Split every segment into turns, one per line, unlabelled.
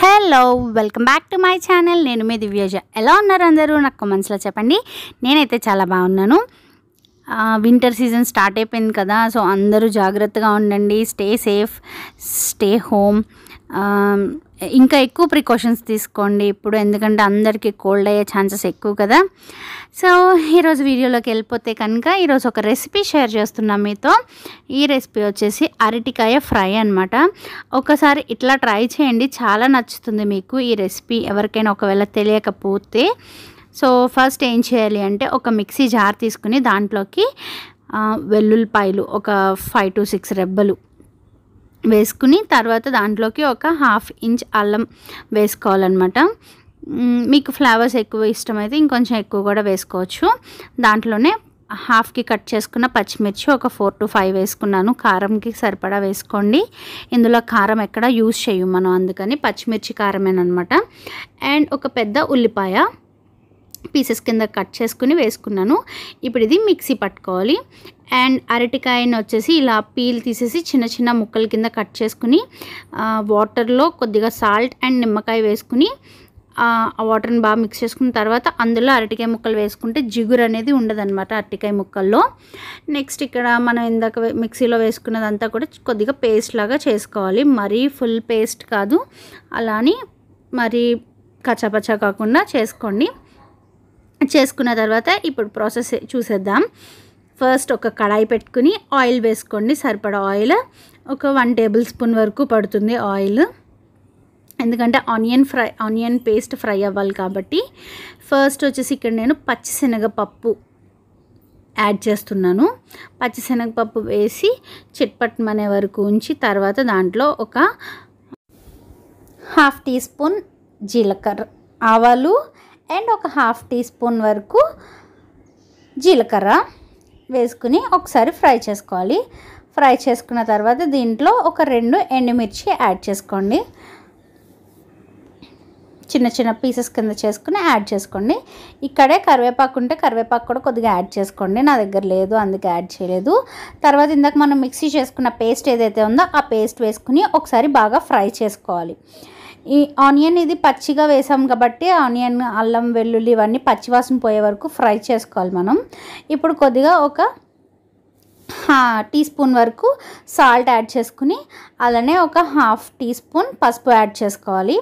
hello welcome back to my channel నేను మీ దివ్యజ ఎలా ఉన్నారు అందరూ నాకు కామెంట్స్లో చెప్పండి నేనైతే చాలా బాగున్నాను వింటర్ సీజన్ స్టార్ట్ అయిపోయింది కదా సో అందరూ జాగ్రత్తగా ఉండండి స్టే సేఫ్ స్టే హోమ్ ఇంకా ఎక్కువ ప్రికాషన్స్ తీసుకోండి ఇప్పుడు ఎందుకంటే అందరికీ కోల్డ్ అయ్యే ఛాన్సెస్ ఎక్కువ కదా సో ఈరోజు వీడియోలోకి వెళ్ళిపోతే కనుక ఈరోజు ఒక రెసిపీ షేర్ చేస్తున్నా మీతో ఈ రెసిపీ వచ్చేసి అరటికాయ ఫ్రై అనమాట ఒకసారి ఇట్లా ట్రై చేయండి చాలా నచ్చుతుంది మీకు ఈ రెసిపీ ఎవరికైనా ఒకవేళ తెలియకపోతే సో ఫస్ట్ ఏం చేయాలి అంటే ఒక మిక్సీ జార్ తీసుకుని దాంట్లోకి వెల్లుల్లిపాయలు ఒక ఫైవ్ టు సిక్స్ రెబ్బలు వేసుకుని తర్వాత దాంట్లోకి ఒక హాఫ్ ఇంచ్ అల్లం వేసుకోవాలన్నమాట మీకు ఫ్లేవర్స్ ఎక్కువ ఇష్టమైతే ఇంకొంచెం ఎక్కువ కూడా వేసుకోవచ్చు దాంట్లోనే హాఫ్కి కట్ చేసుకున్న పచ్చిమిర్చి ఒక ఫోర్ టు ఫైవ్ వేసుకున్నాను కారంకి సరిపడా వేసుకోండి ఇందులో కారం ఎక్కడ యూజ్ చేయము మనం అందుకని పచ్చిమిర్చి కారమేనమాట అండ్ ఒక పెద్ద ఉల్లిపాయ పీసెస్ కింద కట్ చేసుకుని వేసుకున్నాను ఇప్పుడు ఇది మిక్సీ పట్టుకోవాలి అండ్ అరటికాయను వచ్చేసి ఇలా పీల్ తీసేసి చిన్న చిన్న ముక్కల కింద కట్ చేసుకుని వాటర్లో కొద్దిగా సాల్ట్ అండ్ నిమ్మకాయ వేసుకుని ఆ వాటర్ని బాగా మిక్స్ చేసుకున్న తర్వాత అందులో అరటికాయ ముక్కలు వేసుకుంటే జిగురు అనేది ఉండదన్నమాట అరటికాయ ముక్కల్లో నెక్స్ట్ ఇక్కడ మనం ఇందాక మిక్సీలో వేసుకున్నదంతా కూడా కొద్దిగా పేస్ట్ లాగా చేసుకోవాలి మరీ ఫుల్ పేస్ట్ కాదు అలానే మరీ కచ్చపచ్చ కాకుండా చేసుకోండి చేసుకున్న తర్వాత ఇప్పుడు ప్రాసెస్ చూసేద్దాం ఫస్ట్ ఒక కడాయి పెట్టుకుని ఆయిల్ వేసుకోండి సరిపడా ఆయిల్ ఒక వన్ టేబుల్ స్పూన్ వరకు పడుతుంది ఆయిల్ ఎందుకంటే onion fry onion paste fry అవ్వాలి కాబట్టి ఫస్ట్ వచ్చేసి ఇక్కడ నేను పచ్చిశనగపప్పు యాడ్ చేస్తున్నాను పచ్చిశనగపప్పు వేసి చిట్పట్నం అనే వరకు ఉంచి తర్వాత దాంట్లో ఒక హాఫ్ టీ స్పూన్ జీలకర్ర ఆవాలు అండ్ ఒక హాఫ్ టీ స్పూన్ వరకు జీలకర్ర వేసుకుని ఒకసారి ఫ్రై చేసుకోవాలి ఫ్రై చేసుకున్న తర్వాత దీంట్లో ఒక రెండు ఎండుమిర్చి యాడ్ చేసుకోండి చిన్న చిన్న పీసెస్ కింద చేసుకుని యాడ్ చేసుకోండి ఇక్కడే కరివేపాకు ఉంటే కరివేపాకు కూడా కొద్దిగా యాడ్ చేసుకోండి నా దగ్గర లేదు అందుకే యాడ్ చేయలేదు తర్వాత ఇందాక మనం మిక్సీ చేసుకున్న పేస్ట్ ఏదైతే ఉందో ఆ పేస్ట్ వేసుకుని ఒకసారి బాగా ఫ్రై చేసుకోవాలి ఈ ఆనియన్ ఇది పచ్చిగా వేసాం కాబట్టి ఆనియన్ అల్లం వెల్లుల్లి ఇవన్నీ పచ్చివాసన పోయే వరకు ఫ్రై చేసుకోవాలి మనం ఇప్పుడు కొద్దిగా ఒక టీ స్పూన్ వరకు సాల్ట్ యాడ్ చేసుకుని అలానే ఒక హాఫ్ టీ స్పూన్ పసుపు యాడ్ చేసుకోవాలి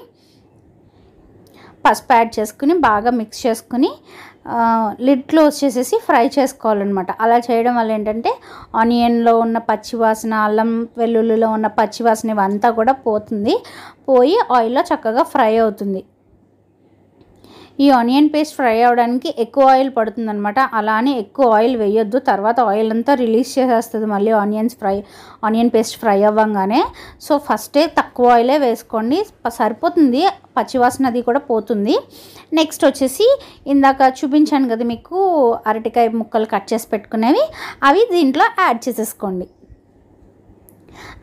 పసుపు యాడ్ చేసుకుని బాగా మిక్స్ చేసుకుని లిట్లో క్లోజ్ చేసేసి ఫ్రై చేసుకోవాలన్నమాట అలా చేయడం వల్ల ఏంటంటే ఆనియన్లో ఉన్న పచ్చివాసన అల్లం వెల్లుల్లిలో ఉన్న పచ్చివాసన ఇవంతా కూడా పోతుంది పోయి ఆయిల్లో చక్కగా ఫ్రై అవుతుంది ఈ ఆనియన్ పేస్ట్ ఫ్రై అవ్వడానికి ఎక్కువ ఆయిల్ పడుతుందనమాట అలానే ఎక్కువ ఆయిల్ వేయొద్దు తర్వాత ఆయిల్ అంతా రిలీజ్ చేసేస్తుంది మళ్ళీ onions fry onion paste fry అవ్వంగానే సో ఫస్టే తక్కువ ఆయిలే వేసుకోండి సరిపోతుంది పచ్చివాసన అది కూడా పోతుంది నెక్స్ట్ వచ్చేసి ఇందాక చూపించాను కదా మీకు అరటికాయ ముక్కలు కట్ చేసి పెట్టుకునేవి అవి దీంట్లో యాడ్ చేసేసుకోండి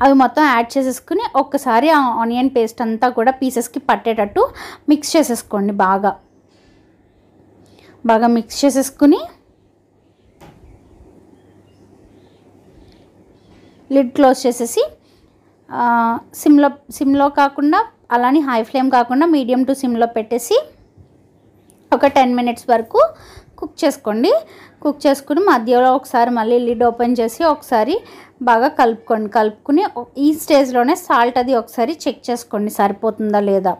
అవి మొత్తం యాడ్ చేసేసుకుని ఒక్కసారి ఆ ఆనియన్ పేస్ట్ అంతా కూడా పీసెస్కి పట్టేటట్టు మిక్స్ చేసేసుకోండి బాగా బాగా మిక్స్ చేసేసుకుని లిడ్ క్లోజ్ చేసేసి సిమ్లో సిమ్లో కాకుండా అలానే హై ఫ్లేమ్ కాకుండా మీడియం టు సిమ్లో పెట్టేసి ఒక టెన్ మినిట్స్ వరకు కుక్ చేసుకోండి కుక్ చేసుకుని మధ్యలో ఒకసారి మళ్ళీ లిడ్ ఓపెన్ చేసి ఒకసారి బాగా కలుపుకోండి కలుపుకుని ఈ స్టేజ్లోనే సాల్ట్ అది ఒకసారి చెక్ చేసుకోండి సరిపోతుందా లేదా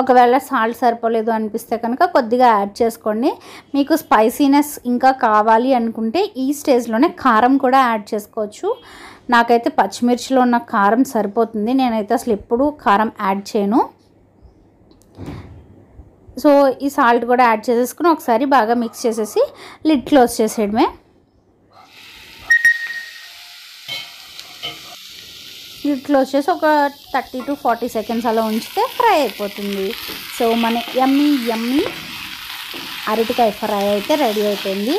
ఒకవేళ సాల్ట్ సరిపోలేదు అనిపిస్తే కనుక కొద్దిగా యాడ్ చేసుకోండి మీకు స్పైసీనెస్ ఇంకా కావాలి అనుకుంటే ఈ స్టేజ్లోనే కారం కూడా యాడ్ చేసుకోవచ్చు నాకైతే పచ్చిమిర్చిలో ఉన్న కారం సరిపోతుంది నేనైతే అసలు ఎప్పుడూ కారం యాడ్ చేయను సో ఈ సాల్ట్ కూడా యాడ్ చేసేసుకుని ఒకసారి బాగా మిక్స్ చేసేసి లిడ్ క్లోజ్ చేసేయడమే లిడ్ క్లోజ్ చేసి ఒక థర్టీ టు ఫార్టీ సెకండ్స్ అలా ఉంచితే ఫ్రై అయిపోతుంది సో మన ఎమ్మి యమ్మీ అరటికాయ ఫ్రై అయితే రెడీ అయిపోయింది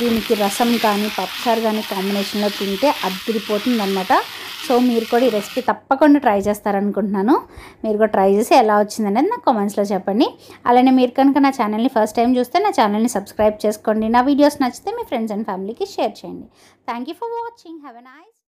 దీనికి రసం కానీ పప్పుసారు కానీ కాంబినేషన్లో తింటే అద్దరిపోతుంది అనమాట సో మీరు కూడా ఈ రెసిపీ తప్పకుండా ట్రై చేస్తారనుకుంటున్నాను మీరు కూడా ట్రై చేసి ఎలా వచ్చిందనేది నాకు కామెంట్స్లో చెప్పండి అలానే మీరు కనుక నా ఛానల్ని ఫస్ట్ టైం చూస్తే నా ఛానల్ని సబ్స్క్రైబ్ చేసుకోండి నా వీడియోస్ నచ్చితే మీ ఫ్రెండ్స్ అండ్ ఫ్యామిలీకి షేర్ చేయండి thank you for watching have a nice